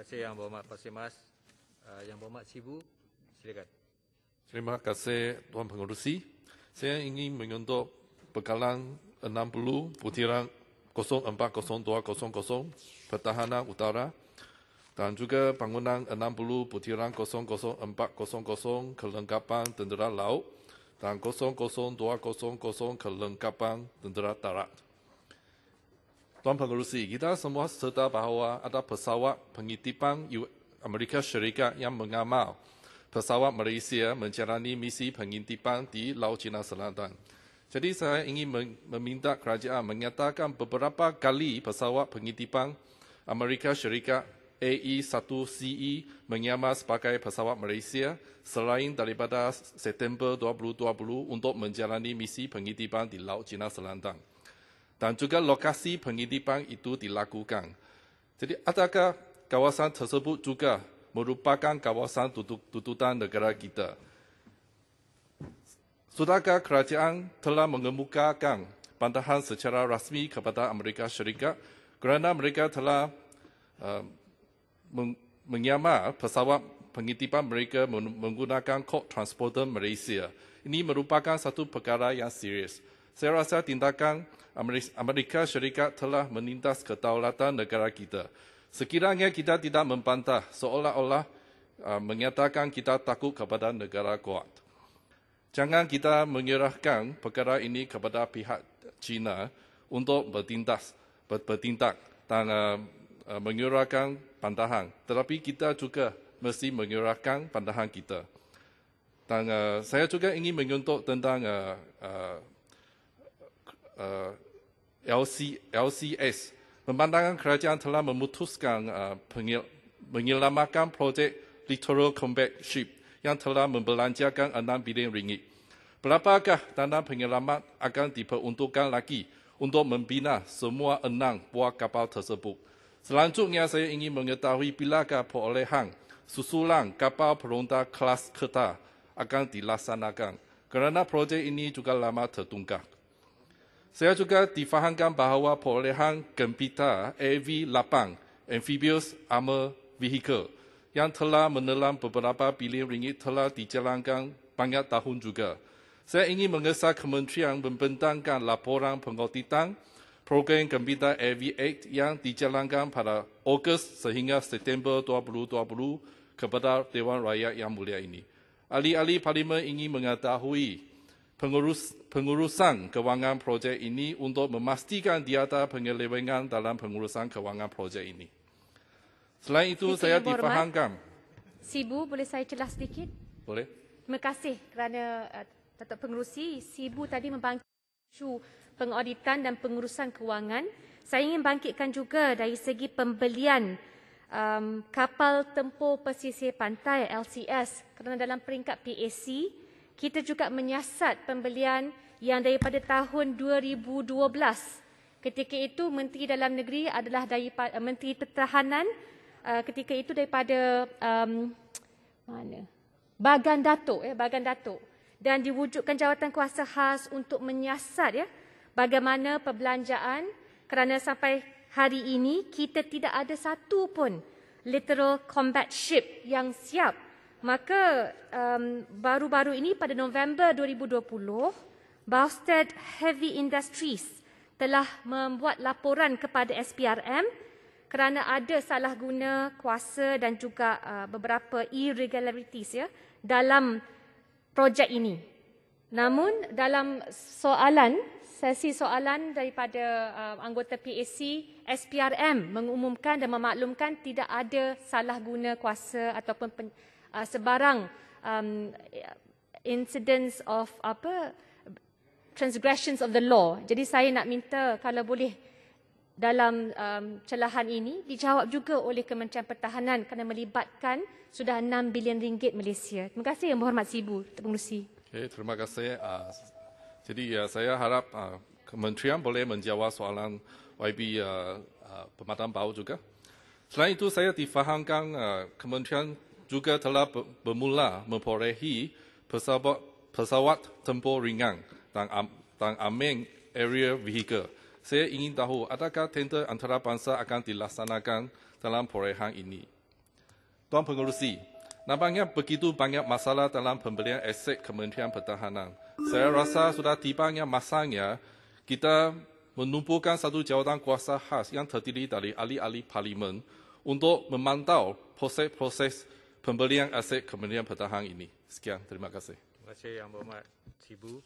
kasih Yang Berhormat Pasir Mas. Uh, ah, Yang Berhormat Sibu, silakan. Terima kasih Tuan Pengurusi. Saya ingin menyentuh bekalan 60 butiran 040200 Pertahanan Utara dan juga bangunan 60 butiran 00400 kelengkapan tentera laut dan 00200 kelengkapan tentera darat. Tuan Pengurusi, kita semua sedar bahawa ada pesawat pengitipan Amerika Syarikat yang mengamal pesawat Malaysia menjalani misi pengintipan di Laut Cina Selatan. Jadi saya ingin meminta kerajaan menyatakan beberapa kali pesawat pengintipan Amerika Syarikat AE-1CE e menyamar sebagai pesawat Malaysia selain daripada September 2020 untuk menjalani misi pengintipan di Laut Cina Selatan dan juga lokasi penghidupan itu dilakukan. Jadi adakah kawasan tersebut juga merupakan kawasan tututan negara kita? Sudahkah kerajaan telah mengemukakan bantahan secara rasmi kepada Amerika Syarikat kerana mereka telah uh, meng menyamar pesawat pengintipan mereka menggunakan kod transporter Malaysia. Ini merupakan satu perkara yang serius. Saya rasa tindakan Amerika Syarikat telah menindas kedaulatan negara kita. Sekiranya kita tidak membantah seolah-olah uh, menyatakan kita takut kepada negara kuat. Jangan kita menyerahkan perkara ini kepada pihak China untuk bertindas, bertindak dan uh, uh menyerahkan pandahan. Tetapi kita juga mesti menyerahkan pandahan kita. Dan uh, saya juga ingin menyentuh tentang uh, uh, LC, LCS. Memandangkan kerajaan telah memutuskan uh, menyelamatkan projek Littoral Combat Ship yang telah membelanjakan 6 bilion ringgit. Berapakah dana penyelamat akan diperuntukkan lagi untuk membina semua enam buah kapal tersebut? Selanjutnya saya ingin mengetahui bilakah perolehan susulan kapal peronda kelas kereta akan dilaksanakan kerana projek ini juga lama tertunggak. Saya juga difahamkan bahawa perolehan gempita AV-8 Amphibious Armor Vehicle yang telah menelan beberapa bilion ringgit telah dijalankan banyak tahun juga. Saya ingin mengesah kementerian membentangkan laporan pengauditan program gempita AV-8 yang dijalankan pada Ogos sehingga September 2020 kepada Dewan Rakyat Yang Mulia ini. Ali-ali ahli Parlimen ingin mengetahui pengurus, pengurusan kewangan projek ini untuk memastikan tiada penyelewengan dalam pengurusan kewangan projek ini. Selain itu, Sikit saya difahamkan. Sibu, boleh saya celah sedikit? Boleh. Terima kasih kerana eh, Datuk Pengurusi, Sibu tadi membangkit isu pengauditan dan pengurusan kewangan. Saya ingin bangkitkan juga dari segi pembelian um, kapal tempur pesisir pantai LCS kerana dalam peringkat PAC, kita juga menyiasat pembelian yang daripada tahun 2012. Ketika itu Menteri Dalam Negeri adalah dari eh, Menteri Pertahanan eh, ketika itu daripada um, mana? Bagan Datuk ya, Bagan Datuk dan diwujudkan jawatan kuasa khas untuk menyiasat ya bagaimana perbelanjaan kerana sampai hari ini kita tidak ada satu pun literal combat ship yang siap Maka um, baru-baru ini pada November 2020, Bausted Heavy Industries telah membuat laporan kepada SPRM kerana ada salah guna kuasa dan juga uh, beberapa irregularities ya dalam projek ini. Namun dalam soalan sesi soalan daripada uh, anggota PAC SPRM mengumumkan dan memaklumkan tidak ada salah guna kuasa ataupun uh, sebarang um, incidents of apa transgressions of the law. Jadi saya nak minta kalau boleh dalam um, celahan ini dijawab juga oleh Kementerian Pertahanan kerana melibatkan sudah 6 bilion ringgit Malaysia. Terima kasih Yang Berhormat Sibu, Tuan Pengerusi. Okay, terima kasih. Uh, jadi uh, saya harap uh, Kementerian boleh menjawab soalan YB uh, uh, Pemadam Bau juga. Selain itu, saya difahamkan uh, Kementerian juga telah bermula memperolehi pesawat, pesawat tempur ringan dan, dan amin area vehicle. Saya ingin tahu adakah tender antarabangsa akan dilaksanakan dalam perolehan ini. Tuan Pengurusi, nampaknya begitu banyak masalah dalam pembelian aset Kementerian Pertahanan. Saya rasa sudah tibanya masanya kita menumpukan satu jawatan kuasa khas yang terdiri dari ahli-ahli parlimen untuk memantau proses-proses pembelian aset Kementerian Pertahanan ini. Sekian, terima kasih. Terima kasih Yang Berhormat Cibu.